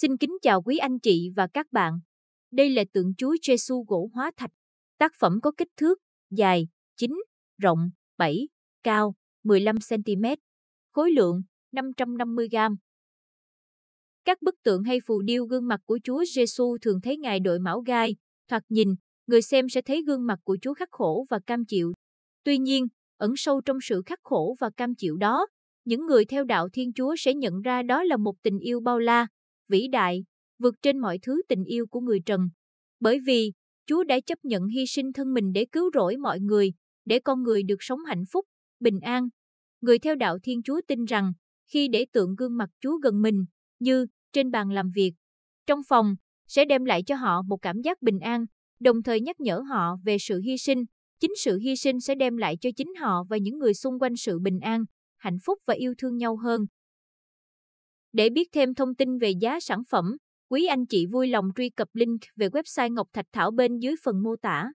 Xin kính chào quý anh chị và các bạn. Đây là tượng Chúa Giêsu gỗ hóa thạch. Tác phẩm có kích thước dài 9, rộng 7, cao 15 cm, khối lượng 550 g. Các bức tượng hay phù điêu gương mặt của Chúa Giêsu thường thấy ngài đội mão gai, thoạt nhìn, người xem sẽ thấy gương mặt của Chúa khắc khổ và cam chịu. Tuy nhiên, ẩn sâu trong sự khắc khổ và cam chịu đó, những người theo đạo Thiên Chúa sẽ nhận ra đó là một tình yêu bao la, vĩ đại, vượt trên mọi thứ tình yêu của người trần. Bởi vì, Chúa đã chấp nhận hy sinh thân mình để cứu rỗi mọi người, để con người được sống hạnh phúc, bình an. Người theo đạo Thiên Chúa tin rằng, khi để tượng gương mặt Chúa gần mình, như trên bàn làm việc, trong phòng, sẽ đem lại cho họ một cảm giác bình an, đồng thời nhắc nhở họ về sự hy sinh. Chính sự hy sinh sẽ đem lại cho chính họ và những người xung quanh sự bình an, hạnh phúc và yêu thương nhau hơn. Để biết thêm thông tin về giá sản phẩm, quý anh chị vui lòng truy cập link về website Ngọc Thạch Thảo bên dưới phần mô tả.